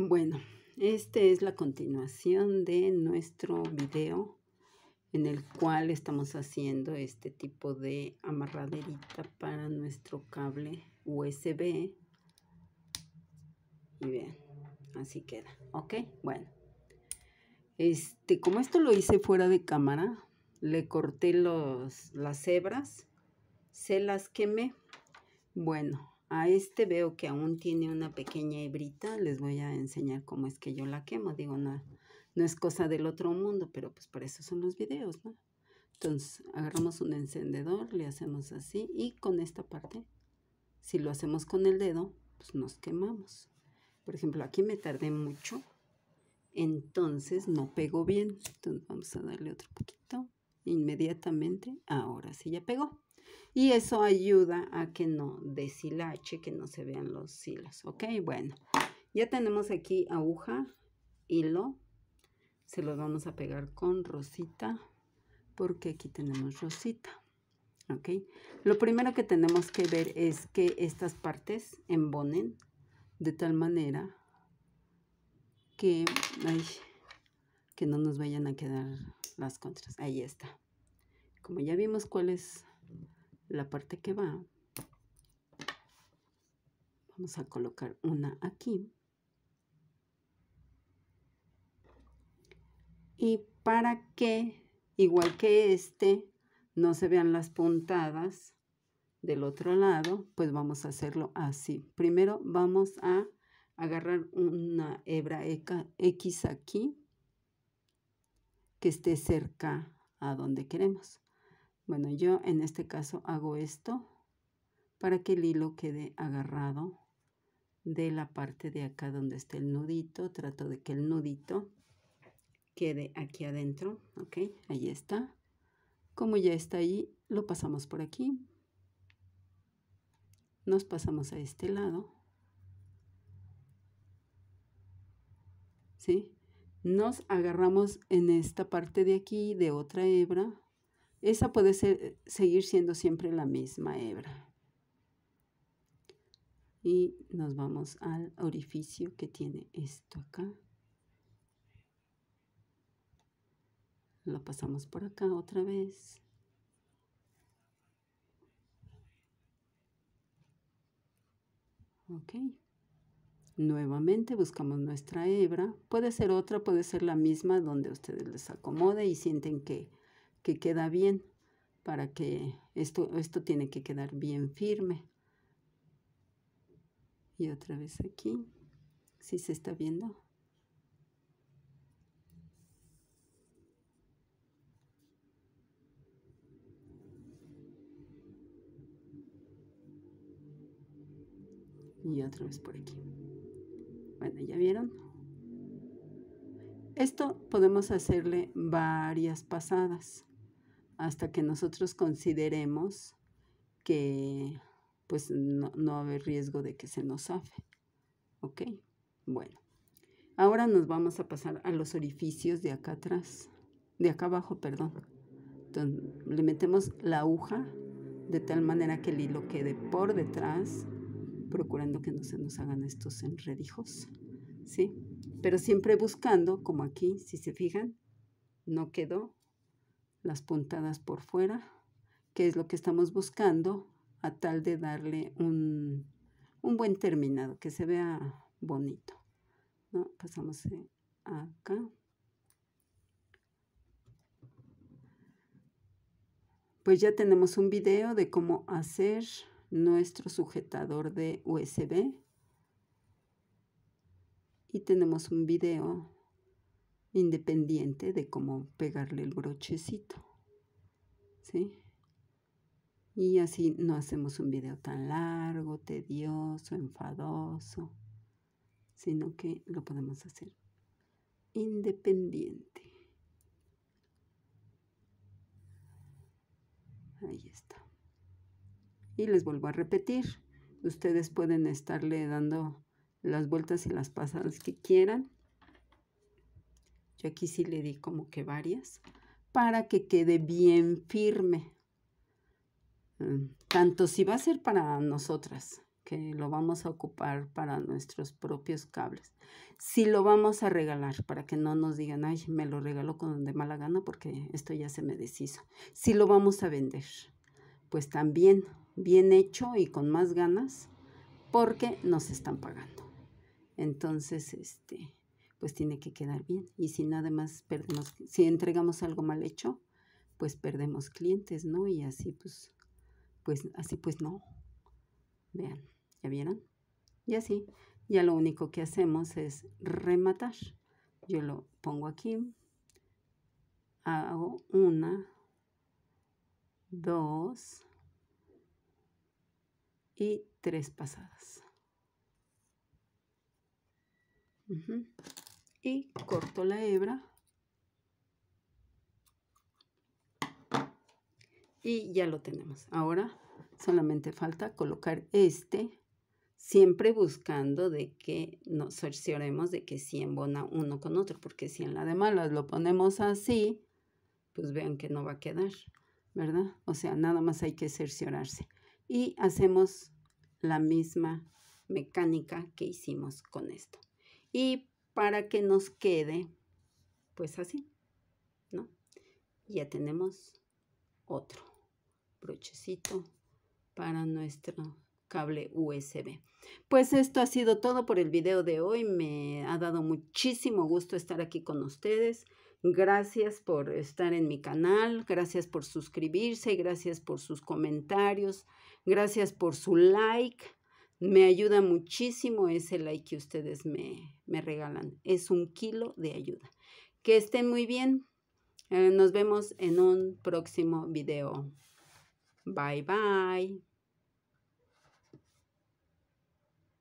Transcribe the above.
Bueno, esta es la continuación de nuestro video en el cual estamos haciendo este tipo de amarraderita para nuestro cable USB. Y vean, así queda, ¿ok? Bueno, este, como esto lo hice fuera de cámara, le corté los, las hebras, se las quemé. Bueno, a este veo que aún tiene una pequeña hebrita, les voy a enseñar cómo es que yo la quemo, digo, no, no es cosa del otro mundo, pero pues por eso son los videos, ¿no? Entonces agarramos un encendedor, le hacemos así y con esta parte, si lo hacemos con el dedo, pues nos quemamos. Por ejemplo, aquí me tardé mucho, entonces no pegó bien, entonces vamos a darle otro poquito, inmediatamente, ahora sí ya pegó y eso ayuda a que no deshilache, que no se vean los hilos, ¿ok? Bueno, ya tenemos aquí aguja, hilo, se los vamos a pegar con rosita, porque aquí tenemos rosita, ¿ok? Lo primero que tenemos que ver es que estas partes embonen de tal manera que, que no nos vayan a quedar las contras. Ahí está. Como ya vimos cuál es la parte que va, vamos a colocar una aquí. Y para que, igual que este, no se vean las puntadas del otro lado, pues vamos a hacerlo así. Primero vamos a agarrar una hebra X aquí, que esté cerca a donde queremos. Bueno, yo en este caso hago esto para que el hilo quede agarrado de la parte de acá donde está el nudito. Trato de que el nudito quede aquí adentro, ¿ok? Ahí está. Como ya está ahí, lo pasamos por aquí. Nos pasamos a este lado. ¿Sí? Nos agarramos en esta parte de aquí de otra hebra esa puede ser, seguir siendo siempre la misma hebra. Y nos vamos al orificio que tiene esto acá. Lo pasamos por acá otra vez. Ok. Nuevamente buscamos nuestra hebra. Puede ser otra, puede ser la misma donde ustedes les acomode y sienten que que queda bien para que esto, esto tiene que quedar bien firme. Y otra vez aquí, si se está viendo. y otra vez por aquí. Bueno, ¿ya vieron? Esto podemos hacerle varias pasadas hasta que nosotros consideremos que pues no, haber riesgo de que se nos zafe. ¿Ok? Bueno. Ahora nos vamos a pasar a los orificios de acá atrás, de acá abajo, perdón. le metemos la aguja de tal manera que el hilo quede por detrás, procurando que no se nos hagan estos enredijos, ¿sí? Pero siempre buscando, como aquí, si se fijan, no quedó las puntadas por fuera, que es lo que estamos buscando, a tal de darle un, un buen terminado, que se vea bonito. Pasamos eh, acá. Pues ya tenemos un video de cómo hacer nuestro sujetador de USB. Y tenemos un video independiente de cómo pegarle el brochecito. ¿Sí? Y así no hacemos un video tan largo, tedioso, enfadoso, sino que lo podemos hacer independiente. Ahí está. Y les vuelvo a repetir, ustedes pueden estarle dando las vueltas y las pasadas que quieran yo aquí sí le di como que varias para que quede bien firme. Mm, tanto si va a ser para nosotras, que lo vamos a ocupar para nuestros propios cables, si lo vamos a regalar, para que no nos digan, ay, me lo regaló con de mala gana porque esto ya se me deshizo. Si lo vamos a vender, pues también bien hecho y con más ganas, porque nos están pagando. Entonces, este, pues tiene que quedar bien. Y si nada más perdemos, si entregamos algo mal hecho, pues perdemos clientes, ¿no? Y así pues, pues así pues no. Vean, ¿ya vieron? Y así, ya lo único que hacemos es rematar. Yo lo pongo aquí, hago una, dos y tres pasadas corto la hebra y ya lo tenemos. Ahora solamente falta colocar este, siempre buscando de que nos cercioremos de que si embona uno con otro, porque si en la de malas lo ponemos así, pues vean que no va a quedar, ¿verdad? O sea, nada más hay que cerciorarse. Y hacemos la misma mecánica que hicimos con esto. Y para que nos quede pues así, ¿no? Ya tenemos otro brochecito para nuestro cable USB. Pues esto ha sido todo por el video de hoy. Me ha dado muchísimo gusto estar aquí con ustedes. Gracias por estar en mi canal, gracias por suscribirse, gracias por sus comentarios, gracias por su like. Me ayuda muchísimo ese like que ustedes me, regalan. Es un kilo de ayuda. Que estén muy bien. Eh, nos vemos en un próximo video. Bye bye.